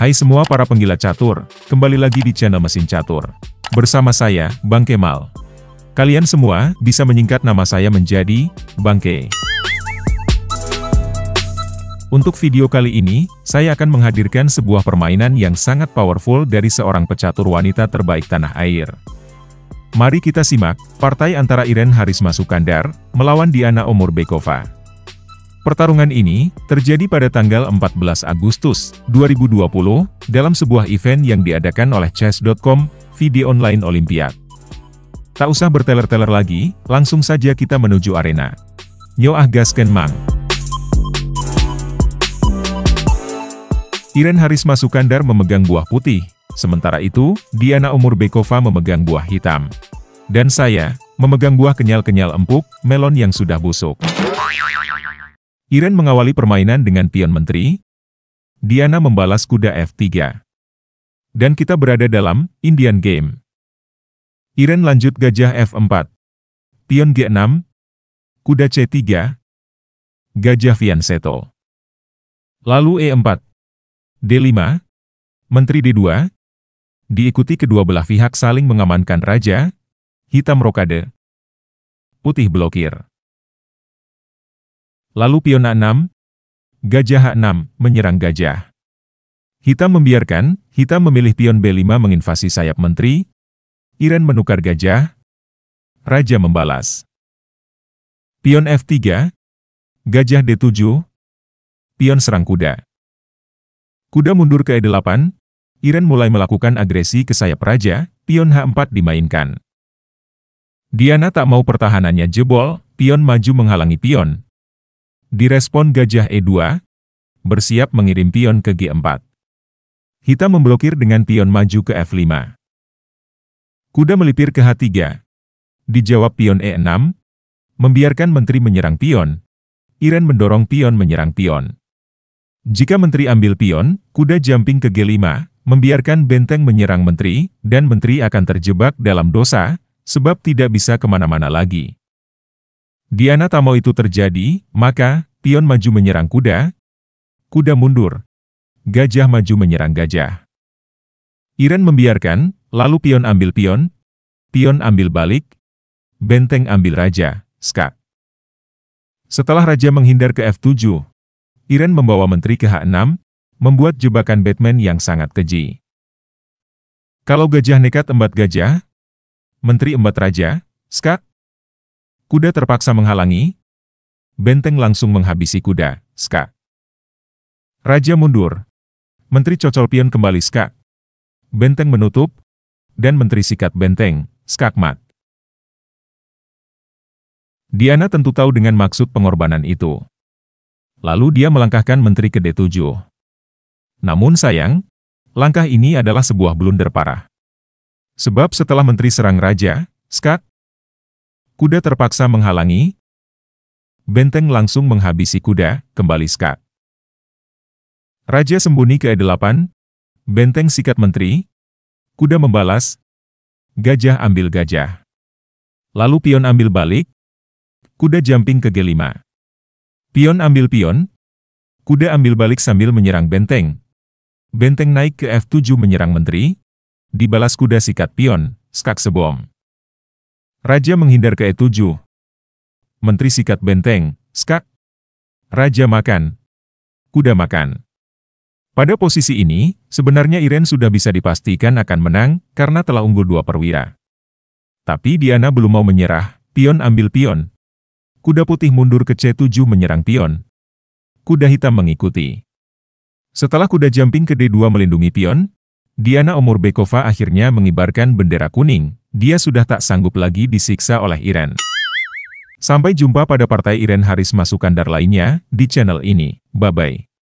Hai semua para penggila catur, kembali lagi di channel Mesin Catur. Bersama saya, Bang Kemal. Kalian semua bisa menyingkat nama saya menjadi Bang K. Untuk video kali ini, saya akan menghadirkan sebuah permainan yang sangat powerful dari seorang pecatur wanita terbaik tanah air. Mari kita simak, partai antara Iren Harisma Sukandar, melawan Diana Omurbekova. Pertarungan ini terjadi pada tanggal 14 Agustus 2020 dalam sebuah event yang diadakan oleh chess.com, video online Olimpiade. Tak usah berteler-teler lagi, langsung saja kita menuju arena. ah Gasken Mang. Iren Harisma Sukandar memegang buah putih, sementara itu, Diana Umur Bekova memegang buah hitam. Dan saya, memegang buah kenyal-kenyal empuk, melon yang sudah busuk. Iren mengawali permainan dengan pion menteri. Diana membalas kuda F3. Dan kita berada dalam Indian Game. Iren lanjut gajah F4. Pion G6. Kuda C3. Gajah Fianchetto. Lalu E4. D5. Menteri D2. Diikuti kedua belah pihak saling mengamankan raja. Hitam rokade. Putih blokir. Lalu pion a 6, gajah h 6 menyerang gajah. Hitam membiarkan, hitam memilih pion B5 menginvasi sayap menteri, Iren menukar gajah, Raja membalas. Pion F3, gajah D7, pion serang kuda. Kuda mundur ke E8, Iren mulai melakukan agresi ke sayap raja, pion H4 dimainkan. Diana tak mau pertahanannya jebol, pion maju menghalangi pion, Direspon gajah E2, bersiap mengirim pion ke G4. Hitam memblokir dengan pion maju ke F5. Kuda melipir ke H3. Dijawab pion E6, membiarkan menteri menyerang pion. Iren mendorong pion menyerang pion. Jika menteri ambil pion, kuda jumping ke G5, membiarkan benteng menyerang menteri, dan menteri akan terjebak dalam dosa, sebab tidak bisa kemana-mana lagi. Di Anatamo itu terjadi, maka, pion maju menyerang kuda, kuda mundur, gajah maju menyerang gajah. Iren membiarkan, lalu pion ambil pion, pion ambil balik, benteng ambil raja, skak. Setelah raja menghindar ke F7, Iren membawa menteri ke H6, membuat jebakan Batman yang sangat keji. Kalau gajah nekat empat gajah, menteri empat raja, skak, Kuda terpaksa menghalangi. Benteng langsung menghabisi kuda, Ska. Raja mundur. Menteri cocol pion kembali Ska. Benteng menutup. Dan menteri sikat benteng, Skakmat. Diana tentu tahu dengan maksud pengorbanan itu. Lalu dia melangkahkan menteri ke D7. Namun sayang, langkah ini adalah sebuah blunder parah. Sebab setelah menteri serang raja, Skak, Kuda terpaksa menghalangi. Benteng langsung menghabisi kuda, kembali Skak. Raja sembunyi ke-8. e Benteng sikat menteri. Kuda membalas. Gajah ambil gajah. Lalu pion ambil balik. Kuda jumping ke G5. Pion ambil pion. Kuda ambil balik sambil menyerang benteng. Benteng naik ke F7 menyerang menteri. Dibalas kuda sikat pion, skak sebom. Raja menghindar ke E7. Menteri sikat benteng, skak. Raja makan. Kuda makan. Pada posisi ini, sebenarnya Iren sudah bisa dipastikan akan menang, karena telah unggul dua perwira. Tapi Diana belum mau menyerah, pion ambil pion. Kuda putih mundur ke C7 menyerang pion. Kuda hitam mengikuti. Setelah kuda jumping ke D2 melindungi pion, Diana Omurbekova akhirnya mengibarkan bendera kuning dia sudah tak sanggup lagi disiksa oleh Iren. Sampai jumpa pada Partai Iren Haris Masukandar lainnya, di channel ini. Bye-bye.